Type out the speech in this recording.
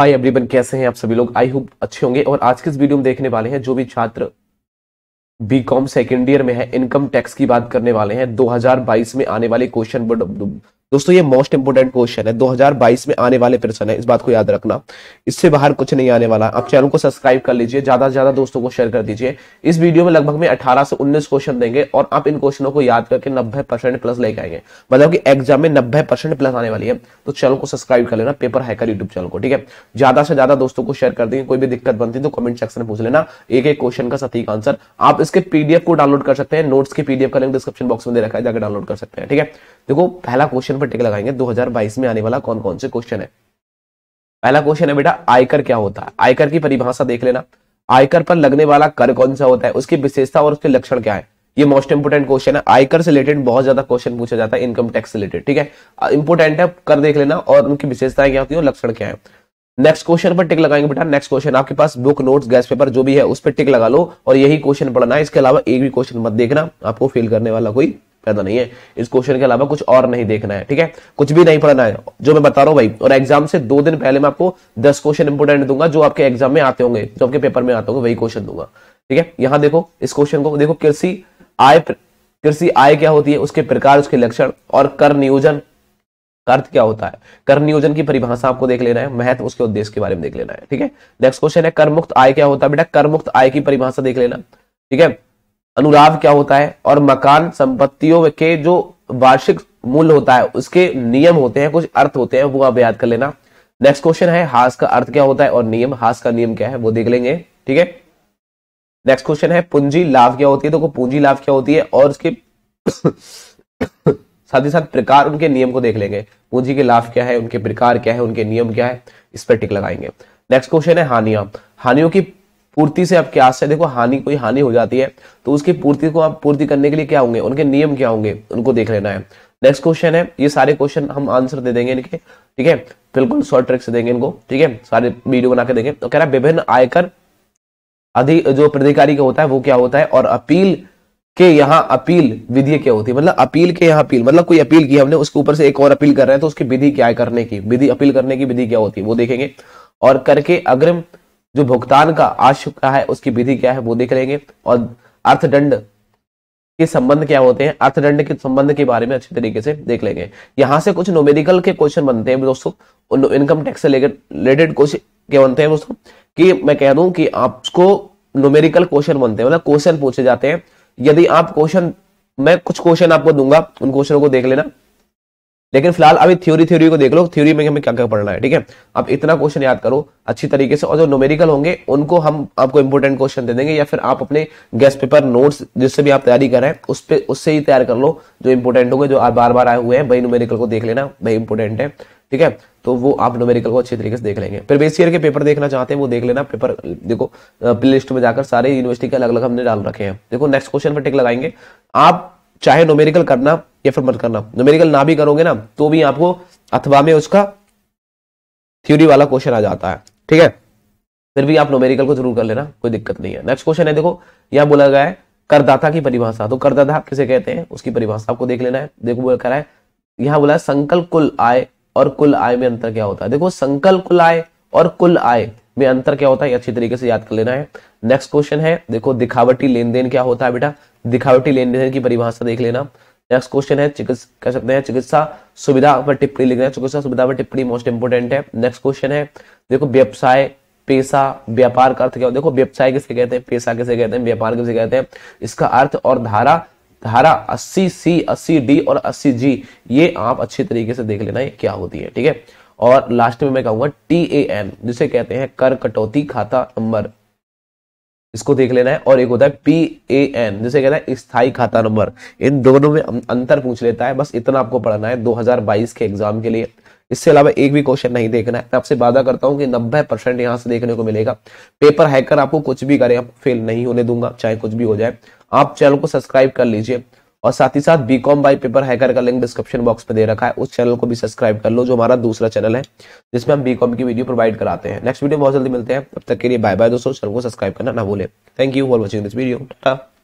hi everyone कैसे हैं आप सभी लोग आई होप अच्छे होंगे और आज के इस वीडियो में देखने वाले हैं जो भी छात्र बी कॉम सेकेंड ईयर में है इनकम टैक्स की बात करने वाले हैं 2022 में आने वाले क्वेश्चन दोस्तों ये मोस्ट इंपोर्टेंट क्वेश्चन है 2022 में आने वाले प्रश्न है इस बात को याद रखना इससे बाहर कुछ नहीं आने वाला आप चैनल को सब्सक्राइब कर लीजिए ज्यादा से ज्यादा दोस्तों को शेयर कर दीजिए इस वीडियो में लगभग में 18 से 19 क्वेश्चन देंगे और आप इन क्वेश्चनों को याद करके 90 परसेंट प्लस लेके आएंगे मतलब की एग्जाम में नब्बे परसेंट प्लस आने वाली है तो चैनल को सब्सक्राइब कर लेना पेपर हैकर यूट्यूब चैनल को ठीक है ज्यादा से ज्यादा दोस्तों को शेयर कर देंगे कोई भी दिक्कत बनती है तो कमेंट सेक्शन में पूछ लेना एक एक क्वेश्चन का सही आंसर आप इसके पीडीएफ को डाउनलोड कर सकते हैं नोट्स के पीडीएफ का लिंक डिस्क्रिप्शन बॉक्स में दे रखा है जाकर डाउनलोड कर सकते हैं ठीक है देखो पहला क्वेश्चन में पट्टिक लगाएंगे 2022 में आने वाला कौन कौन से क्वेश्चन है पहला क्वेश्चन है बेटा आयकर क्या होता है आयकर की परिभाषा देख लेना आयकर पर लगने वाला कर कौन सा होता है उसकी विशेषता और उसके लक्षण क्या है ये मोस्ट इंपोर्टेंट क्वेश्चन है आयकर से रिलेटेड बहुत ज्यादा क्वेश्चन पूछा जाता है इनकम टैक्स रिलेटेड ठीक है इंपोर्टेंट है कर देख लेना और उनकी विशेषताएं क्या होती है लक्षण क्या है नेक्स्ट क्वेश्चन पर टिक लगाएंगे बेटा नेक्स्ट क्वेश्चन आपके पास बुक नोट्स गैस पेपर जो भी है उस पर टिक लगा लो और यही क्वेश्चन पढ़ना है इसके अलावा एक भी क्वेश्चन मत देखना आपको फेल करने वाला कोई पैदा नहीं है इस क्वेश्चन के अलावा कुछ और नहीं देखना है ठीक है कुछ भी नहीं पढ़ना है जो मैं बता रहा हूँ भाई और एग्जाम से दो दिन पहले मैं आपको दस क्वेश्चन इंपोर्टेंट दूंगा जो आपके एग्जाम में आते होंगे जो आपके पेपर में आते होंगे वही क्वेश्चन दूंगा ठीक है यहाँ देखो इस क्वेश्चन को देखो कृषि आय कृषि आय क्या होती है उसके प्रकार उसके लक्षण और कर नियोजन अर्थ क्या होता है कर नियोजन की परिभाषा आपको देख लेना है महत्व उसके उद्देश्य के बारे में देख लेना है ठीक है नेक्स्ट क्वेश्चन है कर मुक्त आय क्या होता है बेटा कर मुक्त आय की परिभाषा देख लेना ठीक है अनुराग क्या होता है और मकान संपत्तियों के जो वार्षिक मूल्य होता है उसके नियम होते हैं कुछ अर्थ होते हैं वो आप याद कर लेना नेक्स्ट क्वेश्चन है हास का अर्थ क्या होता है और नियम हास का नियम क्या है वो देख लेंगे ठीक है नेक्स्ट क्वेश्चन है पूंजी लाभ क्या होती है तो पूंजी लाभ क्या होती है और उसके साथ ही साथ प्रकार उनके नियम को देख लेंगे पूंजी के लाभ क्या है उनके प्रकार क्या है उनके नियम क्या है इस पर टिक लगाएंगे नेक्स्ट क्वेश्चन है हानिया हानियों की पूर्ति से आप क्या से देखो हानि कोई हानि हो जाती है तो उसकी पूर्ति को आप पूर्ति करने के लिए क्या होंगे उनके नियम क्या होंगे उनको देख लेना है नेक्स्ट क्वेश्चन है ये सारे क्वेश्चन हम आंसर दे देंगे इनके ठीक है बिल्कुल शॉर्ट ट्रिक से देंगे इनको ठीक है सारे वीडियो बना के देंगे तो कह रहा है विभिन्न आयकर अधि जो प्राधिकारी का होता है वो क्या होता है और अपील के यहाँ अपील विधि क्या होती है मतलब अपील के यहाँ अपील मतलब कोई अपील की हमने उसके ऊपर से एक और अपील कर रहे हैं तो उसकी विधि क्या है करने की विधि अपील करने की विधि क्या होती है वो देखेंगे और करके अग्रिम जो भुगतान का आशुक का है उसकी विधि क्या है वो देख लेंगे और अर्थदंड के संबंध क्या होते हैं अर्थदंड के संबंध के बारे में अच्छे तरीके से देख लेंगे यहां से कुछ नोमेरिकल के क्वेश्चन बनते हैं दोस्तों इनकम टैक्स से रिलेटेड क्वेश्चन क्या बनते हैं दोस्तों कि मैं कह दूं कि आपको नोमेरिकल क्वेश्चन बनते हैं मतलब क्वेश्चन पूछे जाते हैं यदि आप क्वेश्चन मैं कुछ क्वेश्चन आपको दूंगा उन क्वेश्चनों को देख लेना लेकिन फिलहाल अभी थ्योरी थ्योरी को देख लो थ्योरी में हमें क्या क्या पढ़ना है ठीक है अब इतना क्वेश्चन याद करो अच्छी तरीके से और जो न्यूमेरिकल होंगे उनको हम आपको इंपोर्टेंट क्वेश्चन दे देंगे या फिर आप अपने गेस्ट पेपर नोट्स जिससे भी आप तैयारी कर रहे हैं उस पर उससे ही तैयार कर लो जो इंपोर्टेंट होंगे जो बार बार आए हुए हैं वही न्यूमेरिकल को देख लेना वही इंपोर्टेंट है ठीक है तो वो आप न्यूमेरिकल को अच्छे तरीके से देख लेंगे फिर बेस ईयर के पेपर देखना चाहते हैं वो देख लेना पेपर देखो प्ले लिस्ट में जाकर सारे यूनिवर्सिटी के अलग अलग हमने डाल रखे हैं देखो नेक्स्ट क्वेश्चन पर टिक लगाएंगे आप चाहे नोमेरिकल करना या फिर मत करना नोमेरिकल ना भी करोगे ना तो भी आपको अथवा में उसका थ्योरी वाला क्वेश्चन आ जाता है ठीक है फिर भी आप नोमेरिकल को जरूर कर लेना कोई दिक्कत नहीं है नेक्स्ट क्वेश्चन है देखो यहां बोला गया है करदाता की परिभाषा तो करदाता किसे कहते हैं उसकी परिभाषा आपको देख लेना है देखो बोला करा है यहां बोला है संकल्प कुल आय और कुल आय में अंतर क्या होता है देखो संकल्प कुल आय और कुल आय में अंतर क्या होता है अच्छी तरीके से याद कर लेना है नेक्स्ट क्वेश्चन है देखो दिखावटी लेन देन क्या होता है बेटा दिखावटी लेन देन की परिभाषा देख लेना नेक्स्ट क्वेश्चन है चिकित्सा कह सकते हैं चिकित्सा सुविधा पर टिप्पणी लिखना चिकित्सा सुविधा पर टिप्पणी मोस्ट इंपोर्टेंट है नेक्स्ट क्वेश्चन है देखो व्यवसाय पेशा व्यापार का अर्थ क्या देखो व्यवसाय किसे कहते हैं पेशा किसे कहते हैं व्यापार किसे कहते हैं इसका अर्थ और धारा धारा अस्सी सी अस्सी डी और अस्सी जी ये आप अच्छी तरीके से देख लेना ये क्या होती है ठीक है और लास्ट में मैं कहूंगा टी ए एन जिसे कहते हैं कर कटौती खाता नंबर इसको देख लेना है और एक होता है पी ए एन जिसे कहते हैं स्थायी खाता नंबर इन दोनों में अं-, अंतर पूछ लेता है बस इतना आपको पढ़ना है 2022 के एग्जाम के लिए इससे अलावा एक भी क्वेश्चन नहीं देखना है मैं आपसे वादा करता हूँ कि 90 परसेंट यहाँ से देखने को मिलेगा पेपर हैकर आपको कुछ भी करें आप फेल नहीं होने दूंगा चाहे कुछ भी हो जाए आप चैनल को सब्सक्राइब कर लीजिए और साथ ही साथ बीकॉम बाई पेपर हैकर का लिंक डिस्क्रिप्शन बॉक्स में दे रखा है उस चैनल को भी सब्सक्राइब कर लो जो हमारा दूसरा चैनल है जिसमें हम बीकॉम की वीडियो प्रोवाइड कराते हैं नेक्स्ट वीडियो बहुत जल्दी मिलते हैं तब तक के लिए बाय बाय दोस्तों चैनल को सब्सक्राइब करना ना भूले thank you for watching this video Tata